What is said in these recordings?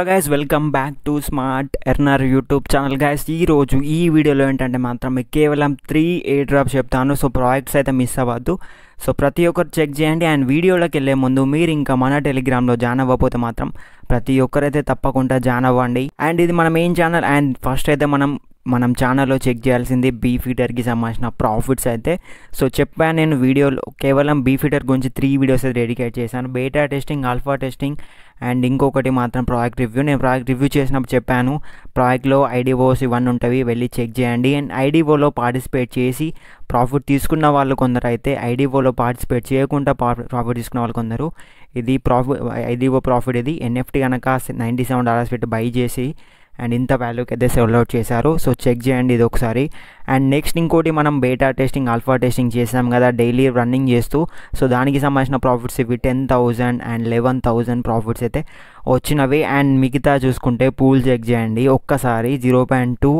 hello guys welcome back to smart earner YouTube channel guys ఈరోజు ఈ వీడియోలో ఏంటంటే మాత్రం కేవలం త్రీ ఏ డ్రాప్స్ చెప్తాను సో ప్రాజెక్ట్స్ అయితే మిస్ అవ్వద్దు సో ప్రతి ఒక్కరు చెక్ చేయండి అండ్ వీడియోలోకి వెళ్ళే ముందు మీరు ఇంకా మన టెలిగ్రామ్లో జాయిన్ అవ్వకపోతే మాత్రం ప్రతి ఒక్కరైతే తప్పకుండా జాయిన్ అవ్వండి అండ్ ఇది మన మెయిన్ ఛానల్ అండ్ ఫస్ట్ అయితే మనం మనం ఛానల్లో చెక్ చేయాల్సింది బీ ఫీటర్కి సంబంధించిన ప్రాఫిట్స్ అయితే సో చెప్పాను నేను వీడియోలో కేవలం బీ ఫీటర్ గురించి త్రీ వీడియోస్ అయితే డెడికేట్ చేశాను beta testing alpha testing and ఇంకొకటి మాత్రం ప్రాజెక్ట్ రివ్యూ నేను ప్రాజెక్ట్ రివ్యూ చేసినప్పుడు చెప్పాను ప్రాజెక్ట్లో ఐడిఓస్ ఇవన్నీ ఉంటాయి వెళ్ళి చెక్ చేయండి అండ్ ఐడిఓలో పార్టిసిపేట్ చేసి ప్రాఫిట్ తీసుకున్న వాళ్ళు కొందరు అయితే ఐడిఓలో పార్టిసిపేట్ చేయకుండా ప్రాఫిట్ తీసుకున్న వాళ్ళు కొందరు ఇది ప్రాఫిట్ ఐడిఓ ప్రాఫిట్ ఇది ఎన్ఎఫ్టీ కనుక నైంటీ సెవెన్ డాలర్స్ పెట్టి బై చేసి అండ్ ఇంత వాల్యూకి అయితే సెల్ అవుట్ చేశారు సో చెక్ చేయండి ఇది ఒకసారి అండ్ నెక్స్ట్ ఇంకోటి మనం బేటా టెస్టింగ్ ఆల్ఫా టెస్టింగ్ చేసాం కదా డైలీ రన్నింగ్ చేస్తూ సో దానికి సంబంధించిన ప్రాఫిట్స్ ఇవి ten thousand and eleven thousand profits అయితే వచ్చినవి అండ్ మిగతా చూసుకుంటే పూల్ చెక్ చేయండి ఒక్కసారి జీరో పాయింట్ టూ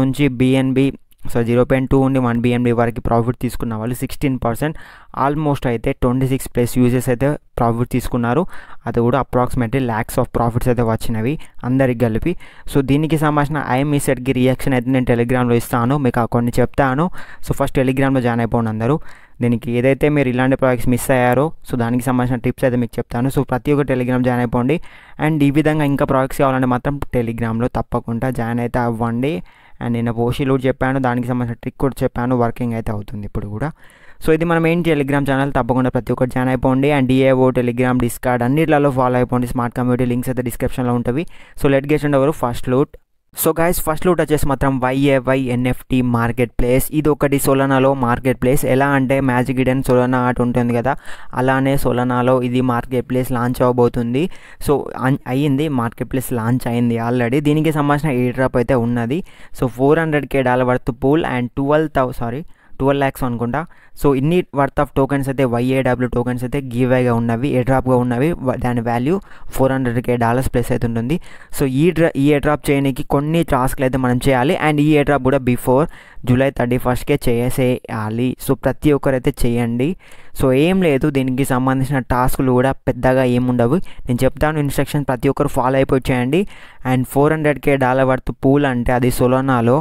నుంచి BNB so zero point two ఉండి వన్ బిఎండి వరకు ప్రాఫిట్ తీసుకున్న వాళ్ళు సిక్స్టీన్ పర్సెంట్ ఆల్మోస్ట్ అయితే ట్వంటీ సిక్స్ ప్లస్ యూజెస్ అయితే ప్రాఫిట్ తీసుకున్నారు అది కూడా అప్రాక్సిమేట్లీ ల్యాక్స్ ఆఫ్ ప్రాఫిట్స్ అయితే వచ్చినవి అందరికి కలిపి సో దీనికి సంబంధించిన సెట్కి రియాక్షన్ అయితే నేను టెలిగ్రామ్లో ఇస్తాను మీకు కొన్ని చెప్తాను సో ఫస్ట్ టెలిగ్రామ్లో జాయిన్ అయిపోండి అందరూ దీనికి ఏదైతే మీరు ఇలాంటి ప్రాజెక్ట్స్ మిస్ అయ్యారో సో దానికి సంబంధించిన టిప్స్ అయితే మీకు చెప్తాను సో ప్రతి ఒక్క టెలిగ్రామ్ జాయిన్ అయిపోండి అండ్ ఈ విధంగా ఇంకా ప్రాజెక్ట్స్ కావాలంటే మాత్రం టెలిగ్రామ్లో తప్పకుండా జాయిన్ అయితే అవ్వండి అండ్ నేను పోషి లూడ్ చెప్పాను దానికి సంబంధించిన ట్రిక్ కూడా చెప్పాను వర్కింగ్ అయితే అవుతుంది ఇప్పుడు కూడా సో ఇది మనం ఏంటి టెలిగ్రామ్ ఛానల్ తప్పకుండా ప్రతి ఒక్కటి జాయిన్ అయిపోండి అండ్ డిఏఓ టెలిగ్రామ్ డిస్కార్డ్ అన్నిట్లలో ఫాలో అయిపోండి స్మార్ట్ కమ్యూనిటీ లింక్స్ అయితే డిస్క్రిప్షన్లో ఉంటుంది సో లెట్ గేషన్ ఎవరు first loot so guys first loot వచ్చేసి మాత్రం వైఏవై ఎన్ఎఫ్టీ మార్కెట్ ప్లేస్ ఇది ఒకటి సోలనాలో మార్కెట్ ప్లేస్ ఎలా అంటే మ్యాజిక్ ఇడెన్ సోలనా ఆర్ట్ ఉంటుంది కదా అలానే సోలనాలో ఇది మార్కెట్ ప్లేస్ లాంచ్ అవ్వబోతుంది సో అయ్యింది మార్కెట్ ప్లేస్ లాంచ్ అయింది ఆల్రెడీ దీనికి సంబంధించిన ఈ డ్రాప్ అయితే ఉన్నది so four hundred K dollar worth pool and twelve థౌ సారీ ట్వెల్వ్ ల్యాక్స్ అనుకుంటా సో ఇన్ని వర్త్ ఆఫ్ టోకెన్స్ అయితే వైఏడబ్ల్యూ టోకెన్స్ అయితే గివ్వేగా ఉన్నవి ఎడ్రాప్గా ఉన్నవి దాని value four hundred K dollars plus అయితే ఉంటుంది సో ఈ డ్రా ఈ ఎడ్రాప్ చేయడానికి కొన్ని టాస్క్లు అయితే మనం చేయాలి అండ్ ఈ ఎడ్రాప్ కూడా బిఫోర్ జూలై థర్టీ ఫస్ట్కే చేసేయాలి సో ప్రతి ఒక్కరైతే చేయండి సో ఏం లేదు దీనికి సంబంధించిన టాస్క్లు కూడా పెద్దగా ఏముండవు నేను చెప్తాను ఇన్స్ట్రక్షన్ ప్రతి ఒక్కరు ఫాలో అయిపోయి చేయండి and four hundred K dollar worth pool అంటే అది సొలోనాలో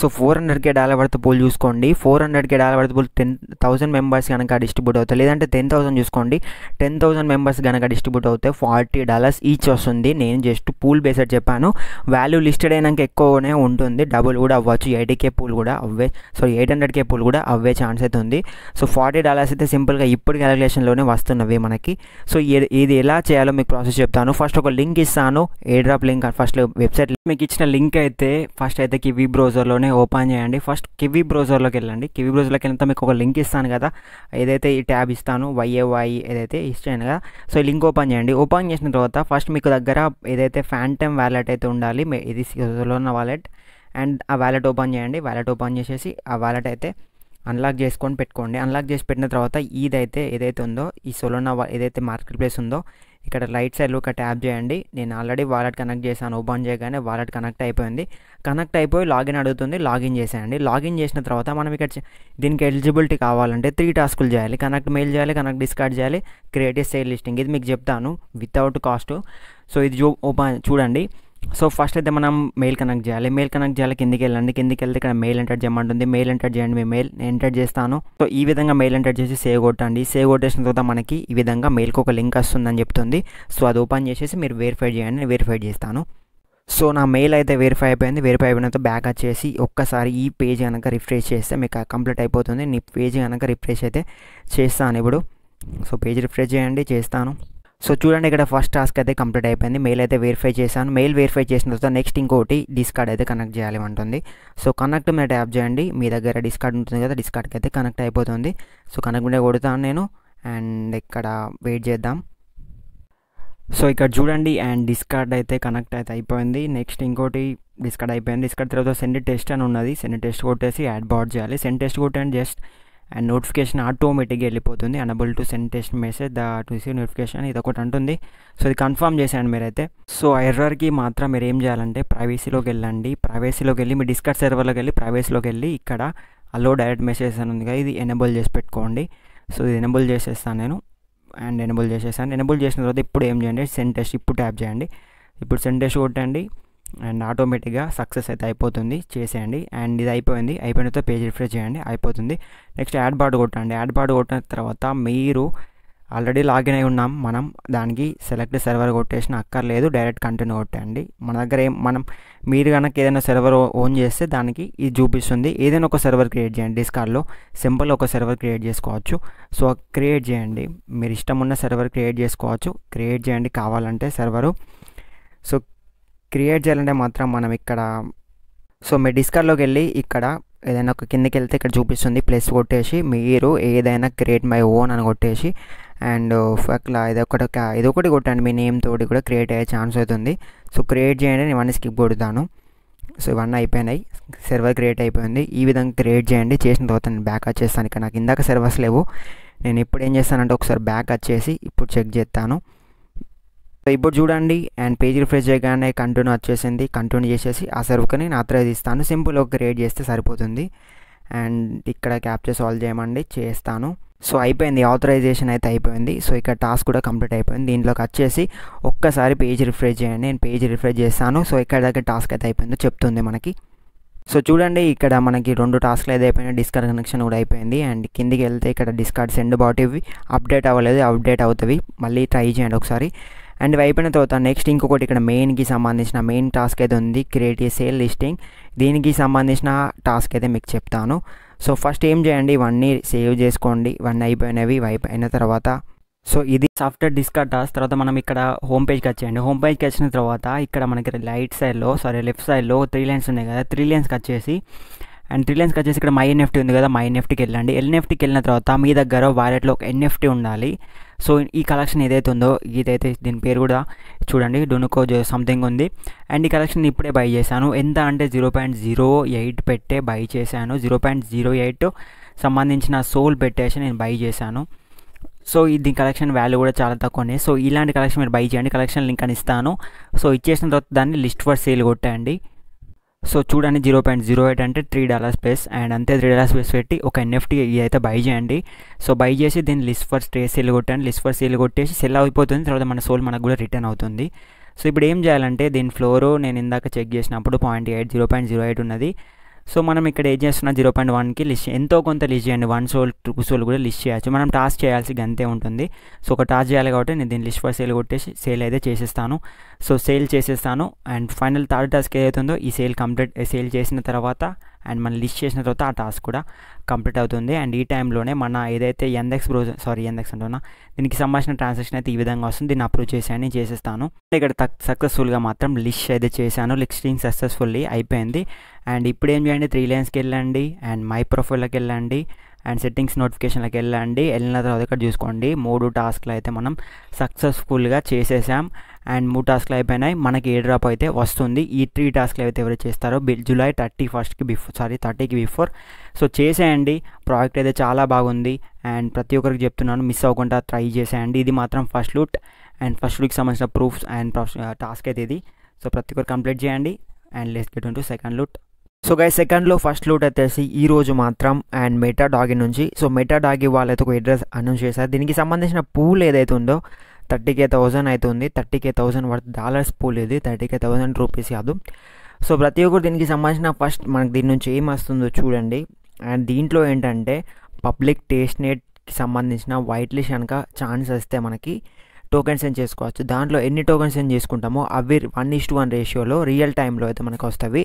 so four hundred K dollar worth pool చూసుకోండి four hundred K dollar worth pool ten thousand members కనుక డిస్ట్రిబ్యూట్ అవుతాయి లేదంటే టెన్ థౌసండ్ చూసుకోండి టెన్ థౌసండ్ మెంబర్స్ కనుక డిస్ట్రిబ్యూట్ అవుతే ఫార్టీ డాలర్స్ ఈచ్ వస్తుంది నేను జస్ట్ పూల్ బేస్డ్ చెప్పాను వాల్యూ లిస్టెడ్ అయినాక ఎక్కువనే ఉంటుంది డబుల్ కూడా అవ్వచ్చు ఎయిటీకే పూల్ కూడా అవ్వే సో ఎయిట్ హండ్రెడ్కే పూల్ కూడా అవ్వే ఛాన్స్ అయితే ఉంది సో ఫార్టీ డాలర్స్ అయితే సింపుల్గా ఇప్పుడు క్యాలిక్యులేషన్లోనే వస్తున్నవి మనకి సో ఇది ఎలా చేయాలో మీకు ప్రాసెస్ చెప్తాను ఫస్ట్ ఒక లింక్ ఇస్తాను airdrop link first website మీకు ఇచ్చిన లింక్ అయితే ఫస్ట్ అయితే కివీ బ్రౌజర్లోనే బ్రౌజర్ని ఓపెన్ చేయండి ఫస్ట్ కివీ బ్రౌజర్లోకి వెళ్ళండి కివి బ్రౌజర్లోకి వెళ్తే మీకు ఒక లింక్ ఇస్తాను కదా ఏదైతే ఈ ట్యాబ్ ఇస్తాను వైఏవై ఏదైతే ఇస్తాను కదా సో ఈ లింక్ ఓపెన్ చేయండి ఓపెన్ చేసిన తర్వాత ఫస్ట్ మీకు దగ్గర ఏదైతే ఫ్యాంటమ్ వ్యాలెట్ అయితే ఉండాలి ఇది ఉన్న వాలెట్ అండ్ ఆ వ్యాలెట్ ఓపెన్ చేయండి వ్యాలెట్ ఓపెన్ చేసేసి ఆ వ్యాలెట్ అయితే అన్లాక్ చేసుకొని పెట్టుకోండి అన్లాక్ చేసి పెట్టిన తర్వాత ఇదైతే ఏదైతే ఉందో ఈ సొలోనా ఏదైతే మార్కెట్ ప్లేస్ ఉందో ఇక్కడ రైట్ సైడ్లో ఒక ట్యాప్ చేయండి నేను ఆల్రెడీ వాలెట్ కనెక్ట్ చేశాను ఓపెన్ చేయగానే వాలెట్ కనెక్ట్ అయిపోయింది కనెక్ట్ అయిపోయి లాగిన్ అడుగుతుంది లాగిన్ చేసేయండి లాగిన్ చేసిన తర్వాత మనం ఇక్కడ దీనికి ఎలిజిబిలిటీ కావాలంటే త్రీ టాస్కులు చేయాలి కనెక్ట్ మెయిల్ చేయాలి కనెక్ట్ డిస్కార్డ్ చేయాలి క్రియేటివ్ సేల్ లిస్టింగ్ ఇది మీకు చెప్తాను వితౌట్ కాస్ట్ సో ఇది ఓపెన్ చూడండి సో ఫస్ట్ అయితే మనం మెయిల్ కనెక్ట్ చేయాలి మెయిల్ కనెక్ట్ చేయాలి కిందికి వెళ్ళండి కిందికి వెళ్తే ఇక్కడ మెయిల్ ఎంటర్ చేయమంటుంది మెయిల్ ఎంటర్ చేయండి మీ మెయిల్ నేను ఎంటర్ చేస్తాను సో ఈ విధంగా మెయిల్ ఎంటర్ చేసి సేవ్ కొట్టండి సేవ్ కొట్టేసిన తర్వాత మనకి ఈ విధంగా మెయిల్కి ఒక లింక్ వస్తుందని చెప్తుంది సో అది ఓపెన్ చేసేసి మీరు వెరిఫై చేయండి నేను వెరిఫై చేస్తాను సో నా మెయిల్ అయితే వెరిఫై అయిపోయింది వెరిఫై అయిపోయినంత బ్యాక్ వచ్చేసి ఒక్కసారి ఈ పేజ్ కనుక రిఫ్రెష్ చేస్తే మీకు కంప్లీట్ అయిపోతుంది నీ పేజ్ కనుక రిఫ్రెష్ అయితే చేస్తాను ఇప్పుడు సో పేజ్ రిఫ్రెష్ చేయండి చేస్తాను సో చూడండి ఇక్కడ ఫస్ట్ టాస్క్ అయితే కంప్లీట్ అయిపోయింది మెయిల్ అయితే వెరిఫై చేశాను మెయిల్ వెరిఫై చేసిన తర్వాత నెక్స్ట్ ఇంకోటి డిస్కార్డ్ అయితే కనెక్ట్ చేయాలి ఉంటుంది సో కనెక్ట్ మీద ట్యాప్ చేయండి మీ దగ్గర డిస్కార్డ్ ఉంటుంది కదా డిస్కార్డ్కి అయితే కనెక్ట్ అయిపోతుంది సో కనెక్ట్ మీద కొడతాను నేను అండ్ ఇక్కడ వెయిట్ చేద్దాం సో ఇక్కడ చూడండి అండ్ డిస్కార్డ్ అయితే కనెక్ట్ అయితే అయిపోయింది నెక్స్ట్ ఇంకోటి డిస్కార్డ్ అయిపోయింది డిస్కార్డ్ తర్వాత సెండ్ టెస్ట్ అని ఉన్నది సెండ్ టెస్ట్ కొట్టేసి యాడ్ బాడ్ చేయాలి సెండ్ టెస్ట్ కొట్టండి జస్ట్ అండ్ నోటిఫికేషన్ ఆటోమేటిక్గా వెళ్ళిపోతుంది enable to send test message the to receive notification ఇది ఒకటి ఉంటుంది సో ఇది కన్ఫర్మ్ చేశాను మీరైతే సో ఎర్రర్కి మాత్రం మీరు ఏం చేయాలంటే ప్రైవసీలోకి వెళ్ళండి ప్రైవేసీలోకి వెళ్ళి మీ డిస్కట్ సర్వర్లోకి వెళ్ళి ప్రైవేసీలోకి వెళ్ళి ఇక్కడ అలో డైరెక్ట్ మెసేజ్ అని ఉంది కదా ఇది ఎనేబుల్ చేసి పెట్టుకోండి సో ఇది ఎనేబుల్ చేసేస్తాను నేను అండ్ ఎనేబుల్ చేసేస్తాను ఎనేబుల్ చేసిన తర్వాత ఇప్పుడు ఏం చేయండి సెండ్ టెస్ట్ ఇప్పుడు ట్యాప్ చేయండి ఇప్పుడు సెండ్ టెస్ట్ కొట్టండి అండ్ ఆటోమేటిక్గా సక్సెస్ అయితే అయిపోతుంది చేసేయండి అండ్ ఇది అయిపోయింది అయిపోయిన తర్వాత పేజ్ రిఫ్రెష్ చేయండి అయిపోతుంది నెక్స్ట్ యాడ్ బాడ్ కొట్టండి యాడ్ బాడు కొట్టిన తర్వాత మీరు ఆల్రెడీ లాగిన్ అయి ఉన్నాం మనం దానికి సెలెక్ట్ సర్వర్ కొట్టేసిన అక్కర్లేదు డైరెక్ట్ కంటిన్యూ కొట్టండి మన దగ్గర ఏం మనం మీరు కనుక ఏదైనా సర్వర్ ఓన్ చేస్తే దానికి ఇది చూపిస్తుంది ఏదైనా ఒక సర్వర్ క్రియేట్ చేయండి డిస్కార్డ్లో సింపుల్ ఒక సర్వర్ క్రియేట్ చేసుకోవచ్చు సో క్రియేట్ చేయండి మీరు ఇష్టం ఉన్న సర్వర్ క్రియేట్ చేసుకోవచ్చు క్రియేట్ చేయండి కావాలంటే సర్వరు సో క్రియేట్ చేయాలంటే మాత్రం మనం ఇక్కడ సో మీ డిస్కార్డ్లోకి వెళ్ళి ఇక్కడ ఏదైనా ఒక కిందకి వెళ్తే ఇక్కడ చూపిస్తుంది ప్లస్ కొట్టేసి మీరు ఏదైనా క్రియేట్ మై ఓన్ అని కొట్టేసి అండ్ ఒక ఇది ఒకటి కొట్టండి మీ నేమ్ తోటి కూడా క్రియేట్ అయ్యే ఛాన్స్ అవుతుంది సో క్రియేట్ చేయండి నేను ఇవన్నీ స్కిప్ కొడతాను సో ఇవన్నీ అయిపోయినాయి సర్వర్ క్రియేట్ అయిపోయింది ఈ విధంగా క్రియేట్ చేయండి చేసిన తర్వాత నేను బ్యాక్ వచ్చేస్తాను ఇక్కడ నాకు ఇందాక సర్వర్స్ లేవు నేను ఇప్పుడు ఏం చేస్తానంటే ఒకసారి బ్యాక్ వచ్చేసి ఇప్పుడు చెక్ చేస్తాను సో ఇప్పుడు చూడండి అండ్ పేజ్ రిఫ్రెష్ చేయగానే కంటిన్యూ వచ్చేసింది కంటిన్యూ చేసేసి ఆ సర్వ్కి నేను ఆథరైజ్ ఇస్తాను సింపుల్ ఒక క్రియేట్ చేస్తే సరిపోతుంది అండ్ ఇక్కడ క్యాప్చర్ సాల్వ్ చేయమండి చేస్తాను సో అయిపోయింది ఆథరైజేషన్ అయితే అయిపోయింది సో ఇక్కడ టాస్క్ కూడా కంప్లీట్ అయిపోయింది దీంట్లోకి వచ్చేసి ఒక్కసారి పేజ్ రిఫ్రెష్ చేయండి నేను పేజ్ రిఫ్రెష్ చేస్తాను సో ఇక్కడ దగ్గర టాస్క్ అయితే అయిపోయిందో చెప్తుంది మనకి సో చూడండి ఇక్కడ మనకి రెండు టాస్క్లు అయితే అయిపోయినాయి డిస్కార్డ్ కనెక్షన్ కూడా అయిపోయింది అండ్ కిందికి వెళ్తే ఇక్కడ డిస్కార్డ్ సెండ్ బాట్ ఇవి అప్డేట్ అవ్వలేదు అప్డేట్ అవుతుంది మళ్ళీ ట్రై చేయండి ఒకసారి అండ్ ఇవి అయిపోయిన తర్వాత నెక్స్ట్ ఇంకొకటి ఇక్కడ మెయిన్కి సంబంధించిన మెయిన్ టాస్క్ అయితే ఉంది క్రియేట్ ఏ సేల్ లిస్టింగ్ దీనికి సంబంధించిన టాస్క్ అయితే మీకు చెప్తాను సో ఫస్ట్ ఏం చేయండి ఇవన్నీ సేవ్ చేసుకోండి ఇవన్నీ అయిపోయినవి ఇవి అయిపోయిన తర్వాత సో ఇది సాఫ్ట్వేర్ డిస్కార్ టాస్ తర్వాత మనం ఇక్కడ హోమ్ పేజ్కి వచ్చేయండి హోమ్ పేజ్కి వచ్చిన తర్వాత ఇక్కడ మనకి రైట్ సైడ్లో సారీ లెఫ్ట్ సైడ్లో త్రీ లైన్స్ ఉన్నాయి కదా త్రీ లైన్స్కి వచ్చేసి అండ్ రిలయన్స్కి వచ్చేసి ఇక్కడ మై ఎన్ఎఫ్టీ ఉంది కదా మై ఎన్ఎఫ్టీకి వెళ్ళండి ఎన్ఎఫ్టీకి వెళ్ళిన తర్వాత మీ దగ్గర వాలెట్లో ఒక ఎన్ఎఫ్టీ ఉండాలి సో ఈ కలెక్షన్ ఏదైతే ఉందో ఇదైతే దీని పేరు కూడా చూడండి డొనుకో సంథింగ్ ఉంది అండ్ ఈ కలెక్షన్ ఇప్పుడే బై చేశాను ఎంత అంటే జీరో పాయింట్ జీరో ఎయిట్ పెట్టే బై చేశాను జీరో పాయింట్ జీరో ఎయిట్ సంబంధించిన సోల్ పెట్టేసి నేను బై చేశాను సో దీని కలెక్షన్ వాల్యూ కూడా చాలా తక్కువనే సో ఇలాంటి కలెక్షన్ మీరు బై చేయండి కలెక్షన్ లింక్ అని ఇస్తాను సో ఇచ్చేసిన తర్వాత దాన్ని లిస్ట్ ఫర్ సేల్ కొట్టండి సో చూడండి జీరో పాయింట్ జీరో ఎయిట్ అంటే త్రీ డాలర్స్ ప్లేస్ అండ్ అంతే త్రీ డాలర్స్ ప్లస్ పెట్టి ఒక ఎన్ఎఫ్టీ అయితే బై చేయండి సో బై చేసి దీన్ని లిస్ట్ ఫర్ స్టే సేల్ కొట్టండి లిస్ట్ ఫర్ సేల్ కొట్టేసి సెల్ అయిపోతుంది తర్వాత మన సోల్ మనకు కూడా రిటర్న్ అవుతుంది సో ఇప్పుడు ఏం చేయాలంటే దీని ఫ్లోరు నేను ఇందాక చెక్ చేసినప్పుడు point eight zero point zero eight ఉన్నది సో మనం ఇక్కడ ఏం చేస్తున్న జీరో పాయింట్ వన్కి లిస్ట్ ఎంతో కొంత లిస్ట్ చేయండి వన్ సోల్ టూ సోల్ కూడా లిస్ట్ చేయొచ్చు మనం టాస్క్ చేయాల్సి అంతే ఉంటుంది సో ఒక టాస్క్ చేయాలి కాబట్టి నేను దీన్ని లిస్ట్ ఫర్ సేల్ కొట్టేసి సేల్ అయితే చేసేస్తాను సో సేల్ చేసేస్తాను అండ్ ఫైనల్ థర్డ్ టాస్క్ ఏదైతుందో ఈ సేల్ కంప్లీట్ సేల్ చేసిన తర్వాత అండ్ మనం లిస్ట్ చేసిన తర్వాత ఆ టాస్క్ కూడా కంప్లీట్ అవుతుంది అండ్ ఈ టైంలోనే మన ఏదైతే ఎన్ఎక్స్ బ్రోజ్ సారీ ఎన్ఎక్స్ అంటున్నా దీనికి సంబంధించిన ట్రాన్సాక్షన్ అయితే ఈ విధంగా వస్తుంది దీన్ని అప్రూవ్ చేశాను నేను చేసేస్తాను ఇక్కడ సక్సెస్ఫుల్గా మాత్రం లిస్ట్ అయితే చేశాను లిస్టింగ్ సక్సెస్ఫుల్లీ అయిపోయింది అండ్ ఇప్పుడు ఏం చేయండి త్రీ లైన్స్కి వెళ్ళండి అండ్ మై ప్రొఫైల్కి వెళ్ళండి అండ్ సెట్టింగ్స్ నోటిఫికేషన్లకు వెళ్ళండి వెళ్ళిన తర్వాత ఇక్కడ చూసుకోండి మూడు టాస్క్లు అయితే మనం సక్సెస్ఫుల్గా చేసేసాం అండ్ మూడు టాస్క్లు అయిపోయినాయి మనకి ఏ డ్రాప్ అయితే వస్తుంది ఈ త్రీ టాస్క్లు అయితే ఎవరు చేస్తారో జూలై థర్టీ ఫస్ట్కి బిఫోర్ సారీ థర్టీకి బిఫోర్ సో చేసేయండి ప్రోడక్ట్ అయితే చాలా బాగుంది అండ్ ప్రతి ఒక్కరికి చెప్తున్నాను మిస్ అవ్వకుండా ట్రై చేసేయండి ఇది మాత్రం ఫస్ట్ లూట్ అండ్ ఫస్ట్ లుక్కి సంబంధించిన ప్రూఫ్స్ అండ్ టాస్క్ అయితే ఇది సో ప్రతి ఒక్కరు కంప్లీట్ చేయండి అండ్ లెస్ గెట్ ఉంటూ సెకండ్ లూట్ సో గై సెకండ్లో ఫస్ట్ లూట్ వచ్చేసి ఈ రోజు మాత్రం అండ్ మెటా డాగి నుంచి సో మెటా డాగి వాళ్ళైతే ఒక అడ్రస్ అనౌన్స్ చేశారు దీనికి సంబంధించిన పూల్ ఏదైతే ఉందో థర్టీ కే థౌజండ్ అయితే ఉంది thirty K thousand worth dollars pool ఇది థర్టీ కే థౌజండ్ రూపీస్ కాదు సో ప్రతి ఒక్కరు దీనికి సంబంధించిన ఫస్ట్ మనకు దీని నుంచి ఏం వస్తుందో చూడండి అండ్ దీంట్లో ఏంటంటే పబ్లిక్ టేస్ట్ నెట్కి సంబంధించిన వైట్ లిస్ట్ కనుక ఛాన్స్ వస్తే మనకి టోకెన్ సెండ్ చేసుకోవచ్చు దాంట్లో ఎన్ని టోకెన్ సెండ్ చేసుకుంటామో అవి వన్ ఈస్ టు వన్ రేషియోలో రియల్ టైంలో అయితే మనకు వస్తాయి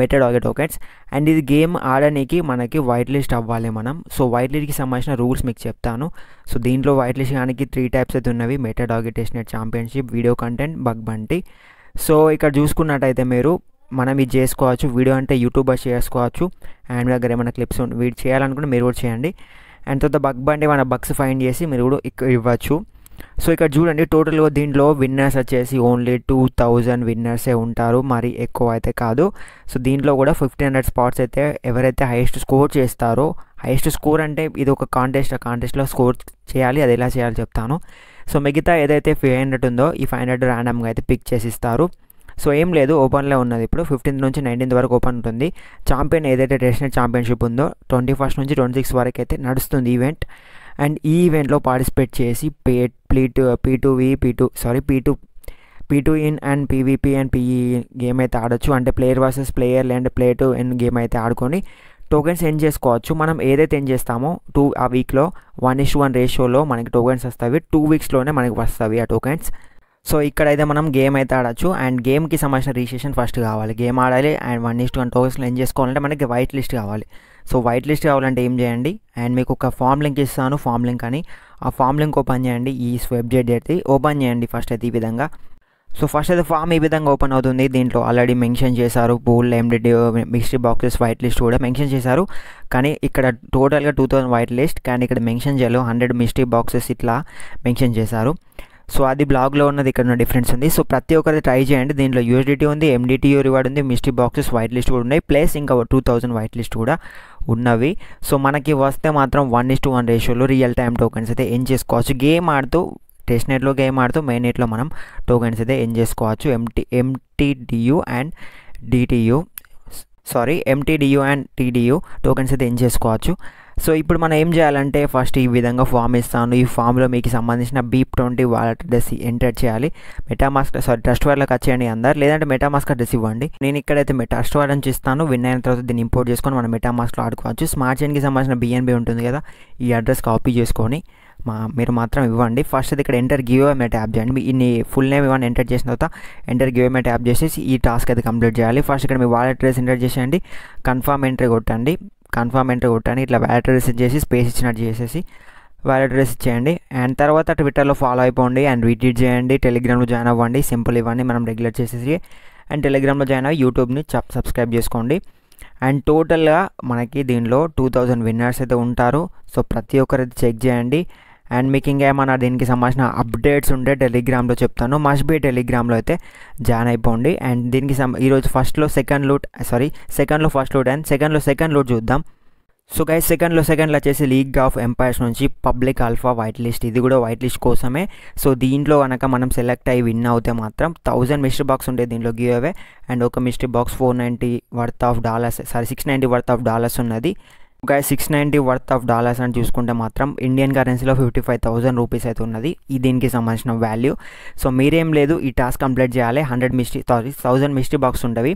బెటర్ ఆగే టోకెన్స్ అండ్ ఇది గేమ్ ఆడడానికి మనకి వైట్ లిస్ట్ అవ్వాలి మనం సో వైట్ లిస్ట్కి సంబంధించిన రూల్స్ మీకు చెప్తాను సో దీంట్లో వైట్ లిస్ట్ కానీ త్రీ టైప్స్ అయితే ఉన్నవి ఆగే test net championship video content bug bounty so ఇక్కడ చూసుకున్నట్టయితే మీరు మనం ఇది చేసుకోవచ్చు వీడియో అంటే యూట్యూబ్ చేసుకోవచ్చు అండ్ దగ్గర ఏమైనా క్లిప్స్ వీడు చేయాలనుకుంటే మీరు కూడా చేయండి అండ్ తర్వాత బగ్ బండి మన బగ్స్ ఫైండ్ చేసి మీరు కూడా ఇవ్వచ్చు సో ఇక్కడ చూడండి టోటల్గా దీంట్లో విన్నర్స్ వచ్చేసి ఓన్లీ టూ థౌజండ్ విన్నర్సే ఉంటారు మరి ఎక్కువ అయితే కాదు సో దీంట్లో కూడా ఫిఫ్టీన్ హండ్రెడ్ స్పాట్స్ అయితే ఎవరైతే హైయెస్ట్ స్కోర్ చేస్తారో హైయెస్ట్ స్కోర్ అంటే ఇది ఒక కాంటెస్ట్ ఆ కాంటెస్ట్లో స్కోర్ చేయాలి అది ఎలా చేయాలో చెప్తాను సో మిగతా ఏదైతే ఫైవ్ హండ్రెడ్ ఉందో ఈ ఫైవ్ హండ్రెడ్ ర్యాండమ్గా అయితే పిక్ చేసి ఇస్తారు సో ఏం లేదు ఓపెన్లో ఉన్నది ఇప్పుడు ఫిఫ్టీన్త్ నుంచి నైన్టీన్త్ వరకు ఓపెన్ ఉంటుంది ఛాంపియన్ ఏదైతే నేషనల్ ఛాంపియన్షిప్ ఉందో ట్వంటీ ఫస్ట్ నుంచి ట్వంటీ సిక్స్ వరకు అయితే నడుస్తుంది ఈవెంట్ అండ్ ఈ ఈవెంట్లో పార్టిసిపేట్ చేసి pay ple to P to V P to sorry P to P to earn and PVP and PE game అయితే ఆడొచ్చు అంటే player versus player and play to earn game అయితే ఆడుకొని టోకెన్స్ ఎన్ చేసుకోవచ్చు మనం ఏదైతే ఎన్ చేస్తామో టూ ఆ వీక్లో వన్ ఇష్ వన్ రేషియోలో మనకి టోకెన్స్ వస్తాయి టూ వీక్స్లోనే మనకి వస్తాయి ఆ టోకెన్స్ సో ఇక్కడైతే మనం గేమ్ అయితే ఆడచ్చు అండ్ గేమ్కి సంబంధించిన రిజిస్ట్రేషన్ ఫస్ట్ కావాలి గేమ్ ఆడాలి అండ్ వన్ ఇస్ట్ వన్ టోకెన్స్లో ఏం చేసుకోవాలంటే మనకి వైట్ లిస్ట్ కావాలి సో వైట్ లిస్ట్ కావాలంటే ఏం చేయండి అండ్ మీకు ఒక ఫామ్ లింక్ ఇస్తాను ఫామ్ లింక్ అని ఆ ఫామ్ లింక్ ఓపెన్ చేయండి ఈ వెబ్సైట్ అయితే ఓపెన్ చేయండి ఫస్ట్ అయితే ఈ విధంగా సో ఫస్ట్ అయితే ఫామ్ ఈ విధంగా ఓపెన్ అవుతుంది దీంట్లో ఆల్రెడీ మెన్షన్ చేశారు పూల్ ఎండి మిక్స్డ్ బాక్సెస్ వైట్ లిస్ట్ కూడా మెన్షన్ చేశారు కానీ ఇక్కడ టోటల్గా టూ థౌసండ్ వైట్ లిస్ట్ కానీ ఇక్కడ మెన్షన్ చేయలేదు హండ్రెడ్ మిస్టరీ బాక్సెస్ ఇట్లా మెన్షన్ చేశారు సో అది బ్లాగ్లో ఉన్నది ఇక్కడ ఉన్న డిఫరెన్స్ ఉంది సో ప్రతి ఒక్కరి ట్రై చేయండి దీంట్లో యూఎస్డిటీ ఉంది ఎండిటీ రివార్డ్ ఉంది మిస్టీ బాక్సెస్ వైట్ లిస్ట్ కూడా ఉన్నాయి ప్లస్ ఇంకా టూ థౌజండ్ వైట్ లిస్ట్ కూడా ఉన్నవి సో మనకి వస్తే మాత్రం వన్ ఇస్ టు వన్ రేషియోలో రియల్ టైమ్ టోకెన్స్ అయితే ఏం చేసుకోవచ్చు గేమ్ ఆడుతూ టెస్ట్ నెట్లో గేమ్ ఆడుతూ మెయిన్ నెట్లో మనం టోకెన్స్ అయితే ఏం చేసుకోవచ్చు MT MTDU and DTU sorry MTDU and TDU tokens అయితే ఏం చేసుకోవచ్చు సో ఇప్పుడు మనం ఏం చేయాలంటే ఫస్ట్ ఈ విధంగా ఫామ్ ఇస్తాను ఈ ఫామ్లో మీకు సంబంధించిన BEP twenty wallet address enter చేయాలి మెటామాస్క్ సారీ ట్రస్ట్ వాళ్ళకి వచ్చేయండి అందరు లేదంటే మెటామాస్క్ అడ్రస్ ఇవ్వండి నేను ఇక్కడైతే ట్రస్ట్ వాళ్ళ నుంచి ఇస్తాను విన్ అయిన తర్వాత దీన్ని ఇంపోర్ట్ చేసుకొని మనం మెటామాస్క్లో ఆడుకోవచ్చు స్మార్ట్ చైన్కి సంబంధించిన బిఎన్బి ఉంటుంది కదా ఈ అడ్రస్ కాపీ చేసుకొని మా మీరు మాత్రం ఇవ్వండి ఫస్ట్ ఇక్కడ ఎంటర్ గివ్ మే ట్యాప్ చేయండి ఇన్ని ఫుల్ నేమ్ ఇవ్వండి ఎంటర్ చేసిన తర్వాత ఎంటర్ గివ్ మే ట్యాప్ చేసేసి ఈ టాస్క్ అయితే కంప్లీట్ చేయాలి ఫస్ట్ ఇక్కడ మీ వాలెట్ అడ్రస్ ఎంటర్ చేసేయండి కన్ఫామ్ ఎంట్రీ కొట్టండి కన్ఫర్మ్ ఎంటర్ కొట్టండి ఇట్లా వ్యాలెట్ రిసీవ్ చేసి స్పేస్ ఇచ్చినట్టు చేసేసి వ్యాలెట్ రిసీవ్ చేయండి అండ్ తర్వాత ట్విట్టర్లో ఫాలో అయిపోండి అండ్ విజిట్ చేయండి టెలిగ్రామ్లో జాయిన్ అవ్వండి సింపుల్ ఇవ్వండి మనం రెగ్యులర్ చేసేసి అండ్ టెలిగ్రామ్లో జాయిన్ అయ్యి యూట్యూబ్ని సబ్స్క్రైబ్ చేసుకోండి అండ్ టోటల్గా మనకి దీనిలో టూ థౌజండ్ విన్నర్స్ అయితే ఉంటారు సో ప్రతి ఒక్కరైతే చెక్ చేయండి అండ్ మీకు ఇంకేమన్నా దీనికి సంబంధించిన అప్డేట్స్ ఉంటే టెలిగ్రామ్లో చెప్తాను మస్ట్ బీ టెలిగ్రామ్లో అయితే జాయిన్ అయిపోండి అండ్ దీనికి సం ఈరోజు ఫస్ట్లో సెకండ్ లూట్ సారీ సెకండ్లో ఫస్ట్ లూట్ అండ్ సెకండ్లో సెకండ్ లూట్ చూద్దాం సో గైస్ సెకండ్లో సెకండ్లో వచ్చేసి లీగ్ ఆఫ్ ఎంపైర్స్ నుంచి పబ్లిక్ ఆల్ఫా వైట్ లిస్ట్ ఇది కూడా వైట్ లిస్ట్ కోసమే సో దీంట్లో కనుక మనం సెలెక్ట్ అయ్యి విన్ అవుతే మాత్రం థౌజండ్ మిస్టరీ బాక్స్ ఉంటే దీంట్లో గివ్ అవే అండ్ ఒక mystery box four ninety worth of dollars sorry six ninety worth of dollars ఉన్నది ఒక six ninety worth of dollars అని చూసుకుంటే మాత్రం ఇండియన్ కరెన్సీలో ఫిఫ్టీ ఫైవ్ థౌసండ్ రూపీస్ అయితే ఉన్నది ఈ దీనికి సంబంధించిన వాల్యూ సో మీరేం లేదు ఈ టాస్క్ కంప్లీట్ చేయాలి hundred mystery sorry thousand mystery box ఉండవి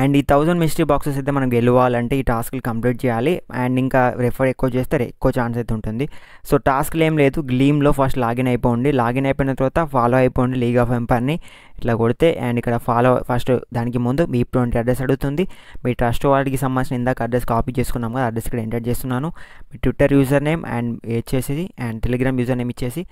అండ్ ఈ థౌజండ్ మిస్టరీ బాక్సెస్ అయితే మనం గెలవాలంటే ఈ టాస్క్లు కంప్లీట్ చేయాలి అండ్ ఇంకా రెఫర్ ఎక్కువ చేస్తే ఎక్కువ ఛాన్స్ అయితే ఉంటుంది సో టాస్క్లు ఏం లేదు గ్లీమ్లో ఫస్ట్ లాగిన్ అయిపోండి లాగిన్ అయిపోయిన తర్వాత ఫాలో అయిపోండి లీగ్ ఆఫ్ ఎంపైర్ని ఇట్లా కొడితే అండ్ ఇక్కడ ఫాలో ఫస్ట్ దానికి ముందు మీ ఇప్పుడు అడ్రస్ అడుగుతుంది మీ ట్రస్ట్ వాళ్ళకి సంబంధించిన ఇందాక అడ్రస్ కాపీ చేసుకున్నాము కదా అడ్రస్ ఇక్కడ ఎంటర్ చేస్తున్నాను మీ ట్విట్టర్ యూజర్ నేమ్ అండ్ ఇచ్చేసి అండ్ టెలిగ్రామ్ యూజర్ నేమ్ ఇచ్చేసి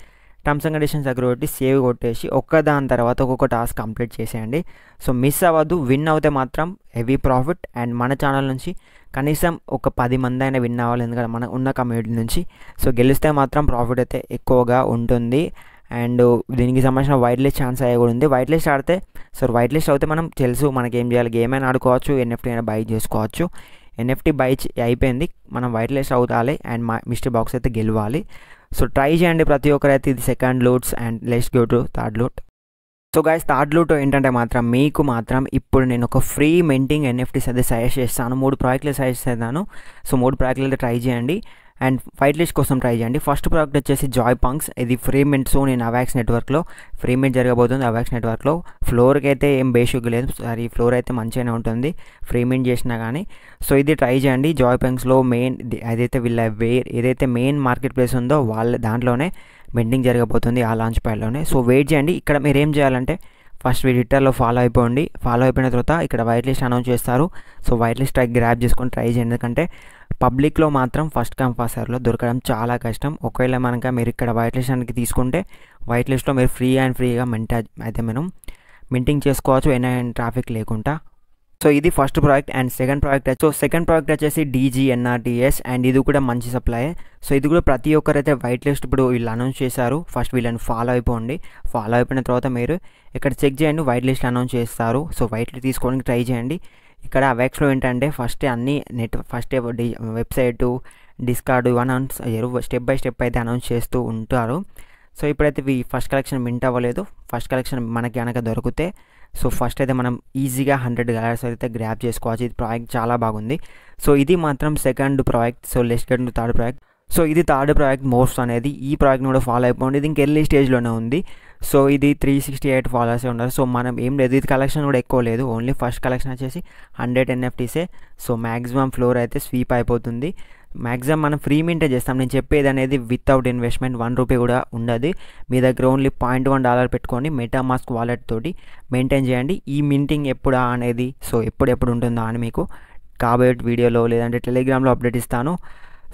టర్మ్స్ అండ్ కండిషన్స్ దగ్గర పెట్టి సేవ్ కొట్టేసి ఒక్క దాని తర్వాత ఒక్కొక్క టాస్క్ కంప్లీట్ చేసేయండి సో మిస్ అవ్వద్దు విన్ అవుతే మాత్రం హెవీ ప్రాఫిట్ అండ్ మన ఛానల్ నుంచి కనీసం ఒక పది మంది అయినా విన్ అవ్వాలి ఎందుకంటే మన ఉన్న కమ్యూనిటీ నుంచి సో గెలిస్తే మాత్రం ప్రాఫిట్ అయితే ఎక్కువగా ఉంటుంది అండ్ దీనికి సంబంధించిన వైట్ లిస్ట్ ఛాన్స్ అయ్యే కూడా ఉంది వైట్ లిస్ట్ ఆడితే సో వైట్ లిస్ట్ అయితే మనం తెలుసు మనకి ఏం చేయాలి గేమ్ అయినా ఆడుకోవచ్చు ఎన్ఎఫ్టీ అయినా బై చేసుకోవచ్చు ఎన్ఎఫ్టీ బై అయిపోయింది మనం వైట్ లిస్ట్ అవుతాలి అండ్ మా మిస్టర్ బాక్స్ అయితే గెలవాలి సో ట్రై చేయండి ప్రతి ఒక్కరైతే ఇది సెకండ్ లూట్స్ అండ్ లెస్ట్ go to third loot so guys third loot ఏంటంటే మాత్రం మీకు మాత్రం ఇప్పుడు నేను ఒక ఫ్రీ మెంటింగ్ ఎన్ఎఫ్టీస్ అయితే సజెస్ట్ చేస్తాను మూడు ప్రాజెక్టులు సజెస్ట్ చేస్తాను సో మూడు ప్రాజెక్టులు అయితే ట్రై చేయండి అండ్ ఫైట్ లిస్ట్ కోసం ట్రై చేయండి ఫస్ట్ ప్రోడక్ట్ వచ్చేసి జాయ్ పంక్స్ ఇది ఫ్రీమెంట్ సో నేను అవాక్స్ నెట్వర్క్లో ఫ్రీమెంట్ జరగబోతుంది అవాక్స్ నెట్వర్క్లో ఫ్లోర్కి అయితే ఏం బేసిక్ లేదు సారీ ఫ్లోర్ అయితే మంచిగానే ఉంటుంది ఫ్రీమెంట్ చేసినా కానీ సో ఇది ట్రై చేయండి జాయ్ పంక్స్లో మెయిన్ అదైతే వీళ్ళ వేర్ ఏదైతే మెయిన్ మార్కెట్ ప్లేస్ ఉందో వాళ్ళ దాంట్లోనే బెండింగ్ జరగబోతుంది ఆ లాంచ్ ప్యాడ్లోనే సో వెయిట్ చేయండి ఇక్కడ మీరు ఏం చేయాలంటే ఫస్ట్ మీ ట్విట్టర్లో ఫాలో అయిపోండి ఫాలో అయిపోయిన తర్వాత ఇక్కడ వైట్ లిస్ట్ అనౌన్స్ చేస్తారు సో వైట్ లిస్ట్ గ్రాప్ చేసుకొని ట్రై చేయండి ఎందుకంటే పబ్లిక్లో మాత్రం ఫస్ట్ కమ్ దొరకడం చాలా కష్టం ఒకవేళ మనక మీరు ఇక్కడ వైట్ లిస్ట్ అనేది తీసుకుంటే వైట్ లిస్ట్లో మీరు ఫ్రీ అండ్ ఫ్రీగా మెంట అయితే మనం మింటింగ్ చేసుకోవచ్చు ఎన్ అండ్ ట్రాఫిక్ లేకుండా సో ఇది first product and second product so second product వచ్చేసి డీజీఎన్ఆర్టీఎస్ అండ్ ఇది కూడా మంచి సప్లై సో ఇది కూడా ప్రతి ఒక్కరైతే వైట్ లిస్ట్ ఇప్పుడు వీళ్ళు అనౌన్స్ చేశారు ఫస్ట్ వీళ్ళని ఫాలో అయిపోండి ఫాలో అయిపోయిన తర్వాత మీరు ఇక్కడ చెక్ చేయండి వైట్ లిస్ట్ అనౌన్స్ చేస్తారు సో వైట్ లిస్ట్ తీసుకోవడానికి ట్రై చేయండి ఇక్కడ అవెక్స్లో ఏంటంటే ఫస్ట్ అన్ని net first website discord announce అయ్యారు స్టెప్ బై స్టెప్ అయితే అనౌన్స్ చేస్తూ ఉంటారు సో ఇప్పుడైతే ఈ ఫస్ట్ కలెక్షన్ మింట్ అవ్వలేదు ఫస్ట్ కలెక్షన్ మనకి కనుక దొరికితే సో ఫస్ట్ అయితే మనం ఈజీగా హండ్రెడ్ డాలర్స్ అయితే గ్రాప్ చేసుకోవచ్చు ఇది ప్రాజెక్ట్ చాలా బాగుంది సో ఇది మాత్రం సెకండ్ ప్రాజెక్ట్ సో లెస్ట్ గెట్ థర్డ్ ప్రాజెక్ట్ సో ఇది థర్డ్ ప్రాజెక్ట్ మోస్ట్ అనేది ఈ ప్రాజెక్ట్ని కూడా ఫాలో అయిపోయింది ఇది ఇంకా ఎర్లీ స్టేజ్లోనే ఉంది సో ఇది త్రీ సిక్స్టీ ఎయిట్ ఫాలోవర్సే ఉన్నారు సో మనం ఏం లేదు ఇది కలెక్షన్ కూడా ఎక్కువ లేదు ఓన్లీ ఫస్ట్ కలెక్షన్ వచ్చేసి హండ్రెడ్ ఎన్ఎఫ్టీసే సో మ్యాక్సిమం ఫ్లోర్ అయితే స్వీప్ అయిపోతుంది మ్యాక్సిమం మనం ఫ్రీ మెయింటైన్ చేస్తాం నేను చెప్పేది అనేది వితౌట్ ఇన్వెస్ట్మెంట్ వన్ రూపీ కూడా ఉండదు మీ దగ్గర ఓన్లీ పాయింట్ వన్ డాలర్ పెట్టుకొని మెటామాస్క్ వాలెట్ తోటి మెయింటైన్ చేయండి ఈ మింటింగ్ ఎప్పుడా అనేది సో ఎప్పుడెప్పుడు ఉంటుందా అని మీకు కాబోయే వీడియోలో లేదంటే టెలిగ్రామ్లో అప్డేట్ ఇస్తాను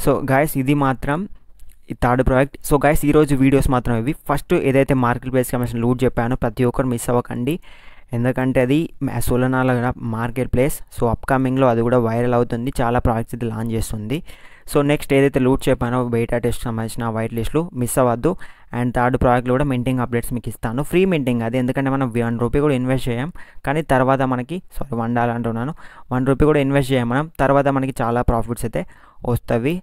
సో గాయస్ ఇది మాత్రం ఈ థర్డ్ ప్రాజెక్ట్ సో గాయస్ ఈరోజు వీడియోస్ మాత్రం ఇవి ఫస్ట్ ఏదైతే మార్కెట్ ప్లేస్ కమిషన్ లూట్ చెప్పానో ప్రతి ఒక్కరు మిస్ అవ్వకండి ఎందుకంటే అది సోలనాల మార్కెట్ ప్లేస్ సో అప్కమింగ్లో అది కూడా వైరల్ అవుతుంది చాలా ప్రాజెక్ట్స్ ఇది లాంచ్ చేస్తుంది సో నెక్స్ట్ ఏదైతే లూట్ చెప్పానో బేటా టెస్ట్ సంబంధించిన వైట్ లిస్టులు మిస్ అవ్వద్దు అండ్ థర్డ్ ప్రోడక్ట్లు కూడా మింటింగ్ అప్డేట్స్ మీకు ఇస్తాను ఫ్రీ మింటింగ్ అది ఎందుకంటే మనం వన్ రూపీ కూడా ఇన్వెస్ట్ చేయం కానీ తర్వాత మనకి సారీ వన్ డాలర్ అంటున్నాను వన్ రూపీ కూడా ఇన్వెస్ట్ చేయం మనం తర్వాత మనకి చాలా ప్రాఫిట్స్ అయితే వస్తుంది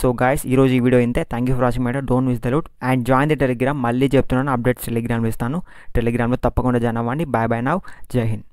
సో గాయస్ ఈరోజు ఈ వీడియో ఇంతే thank you for watching madam don't miss the loot and join the Telegram మళ్ళీ చెప్తున్నాను అప్డేట్స్ టెలిగ్రామ్ ఇస్తాను టెలిగ్రామ్లో తప్పకుండా జాయిన్ అవ్వండి బాయ్ బాయ్ నవ్ జై హింద్